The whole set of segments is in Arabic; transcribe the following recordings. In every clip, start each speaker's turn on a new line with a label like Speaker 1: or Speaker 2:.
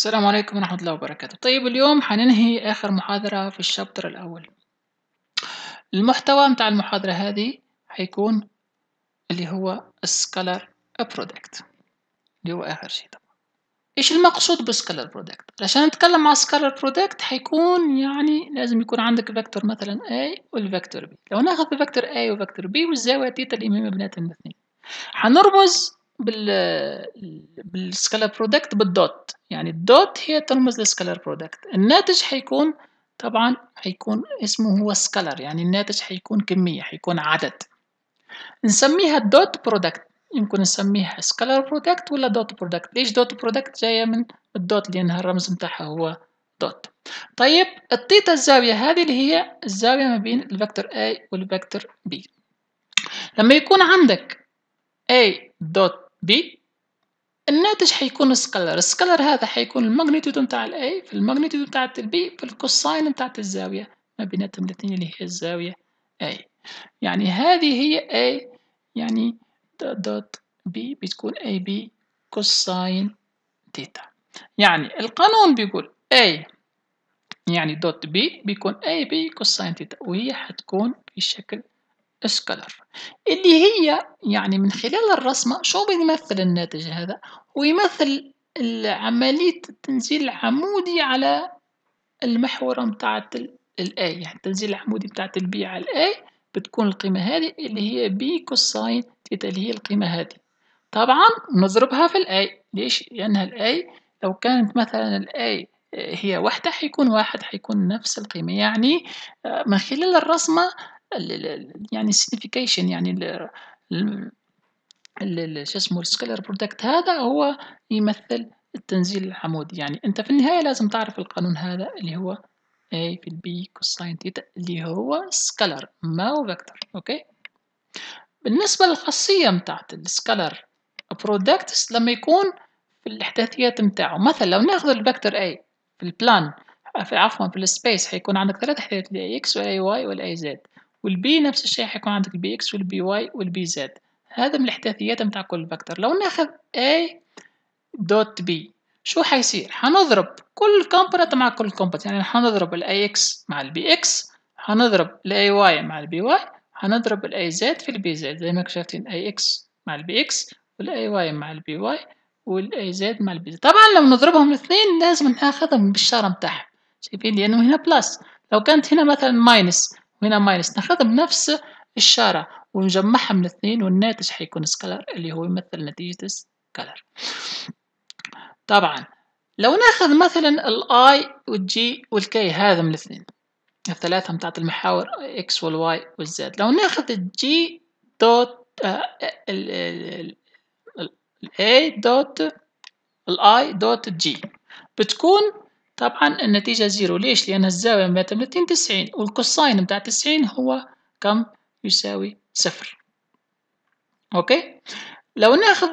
Speaker 1: السلام عليكم ورحمة الله وبركاته طيب اليوم حننهي آخر محاضرة في الشابتر الأول المحتوى متاع المحاضرة هذه حيكون اللي هو Scalar Product اللي هو آخر شيء طبعا إيش المقصود بسكالر برودكت عشان نتكلم عن Scalar برودكت حيكون يعني لازم يكون عندك فيكتور مثلا A والفيكتور B لو ناخذ فيكتور A وفيكتور B والزاوية تيتا الإمامية بيناتهم الاثنين حنرمز بال بالسكالر برودكت بالدوت يعني الدوت هي ترمز للسكالر برودكت الناتج حيكون طبعا حيكون اسمه هو سكالر يعني الناتج حيكون كمية حيكون عدد نسميها الدوت برودكت يمكن نسميها سكالر برودكت ولا دوت برودكت ليش دوت برودكت جاية من الدوت لأنها الرمز متاعها هو دوت طيب الطيتا الزاوية هذه اللي هي الزاوية ما بين الفكتور A والفكتور B لما يكون عندك A دوت بي الناتج حيكون سكالر السكالر هذا حيكون الماغنيتودو نتاع الاي في الماغنيتودو نتاع البي في الكوساين نتاع الزاويه ما بيناتهم الاثنين اللي هي الزاويه اي يعني هذه هي اي يعني دوت بي بتكون اي بي كوساين تيتا يعني القانون بيقول اي يعني دوت بي بيكون اي بي كوساين تيتا وهي حتكون في شكل سكالر اللي هي يعني من خلال الرسمة شو بيمثل الناتج هذا ويمثل عملية التنزيل العمودي على المحور متاعة الآي يعني التنزيل العمودي بتاعة البي على الآي بتكون القيمة هذه اللي هي بي كوساين تيتا اللي هي القيمة هذه طبعا نضربها في الآي ليش؟ لأنها الآي لو كانت مثلا الآي هي واحدة حيكون واحد حيكون نفس القيمة يعني من خلال الرسمة يعني السينيفيكيشن يعني شو اسمه السكيلر برودكت هذا هو يمثل التنزيل العمودي يعني انت في النهايه لازم تعرف القانون هذا اللي هو A في البي كوساين تيتا اللي هو سكالر ما هو فيكتور اوكي بالنسبه للخاصيه متاعت السكالر برودكت لما يكون في الاحداثيات متاعه مثلا لو ناخذ الفيكتور A في البلان في عفوا في السبيس حيكون عندك ثلاث احداثيات اكس واي واي والاي زد والبي نفس الشيء حيكون عندك البي اكس والبي واي والبي زد هذا من الاحداثيات متاع كل فكتور لو ناخذ a دوت بي شو حيصير حنضرب كل كومبوننت مع كل كومبوننت يعني حنضرب الاي اكس مع البي اكس حنضرب الاي واي مع البي واي حنضرب الاي زد في البي زد زي ما شايفين اي اكس مع البي اكس والاي واي مع البي واي والاي زد مع البي زد طبعا لو نضربهم الاثنين لازم ناخذهم بالشاره متاعهم شايفين لانه هنا بلس لو كانت هنا مثلا ماينس وهنا ماينس نخدم نفس الشارع ونجمعها من الاثنين والناتج حيكون سكالر اللي هو يمثل نتيجة سكالر طبعا لو ناخذ مثلا الاي والجي والكي هذا من الاثنين الثلاثة متاعت المحاور اكس والواي والزد لو ناخذ الجي دوت الاي دوت الاي دوت جي بتكون طبعا النتيجة زيرو ليش لأن الزاوية ما تمتين تسعين والكوساين متاع تسعين هو كم يساوي صفر أوكي لو ناخذ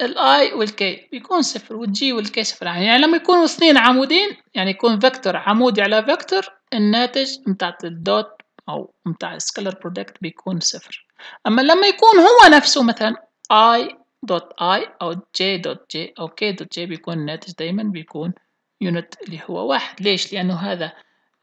Speaker 1: الاي والكي بيكون صفر والجي والكي صفر يعني لما يكونوا اثنين عمودين يعني يكون فيكتور عمودي على فيكتور الناتج متاع الدوت أو متاع السكالر برودكت بيكون صفر أما لما يكون هو نفسه مثلا i دوت i أو j دوت j أو k دوت j بيكون الناتج دايما بيكون يونت اللي هو واحد ليش لأنه هذا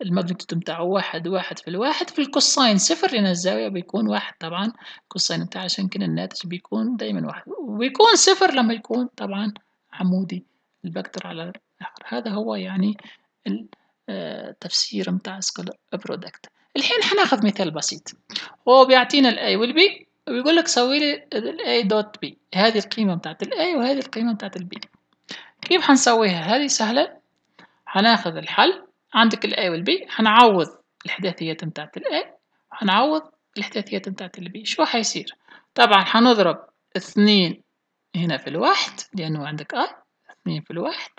Speaker 1: الماجنتيود متاعه واحد واحد في الواحد في الكوساين صفر لأن الزاوية بيكون واحد طبعا الكوساين متاعه عشان كده الناتج بيكون دايما واحد وبيكون صفر لما يكون طبعا عمودي الفكتور على الآخر هذا هو يعني التفسير آه، متاع سكولر برودكت الحين حناخذ مثال بسيط هو بيعطينا الاي والبي ويقول لك سوي لي الاي دوت بي هذه القيمه بتاعت الاي وهذه القيمه بتاعت البي كيف حنسويها هذه سهله هناخذ الحل عندك ال A وال B هنعوض الإحداثيات متاعت ال A هنعوض الإحداثيات متاعت البي B شو حيصير طبعا هنضرب اثنين هنا في الواحد لأنه عندك I اثنين في الواحد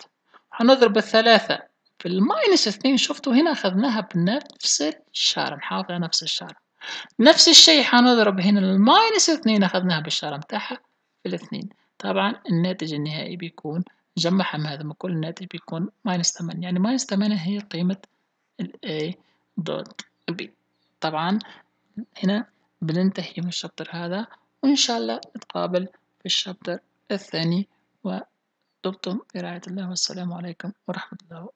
Speaker 1: هنضرب الثلاثة في الماينس اثنين شفتوا هنا أخذناها بنفس الشارع نحافظ على نفس الشارع نفس الشيء هنضرب هنا الماينس اثنين أخذناها بالشارع متاعها في الاثنين طبعا الناتج النهائي بيكون مع هذا كل الناتج بيكون ماينس تمانية يعني ماينس تمانية هي قيمة ال A دوت B طبعا هنا بننتهي من الشابتر هذا وإن شاء الله نتقابل في الشابتر الثاني ودمتم في رعاية الله والسلام عليكم ورحمة الله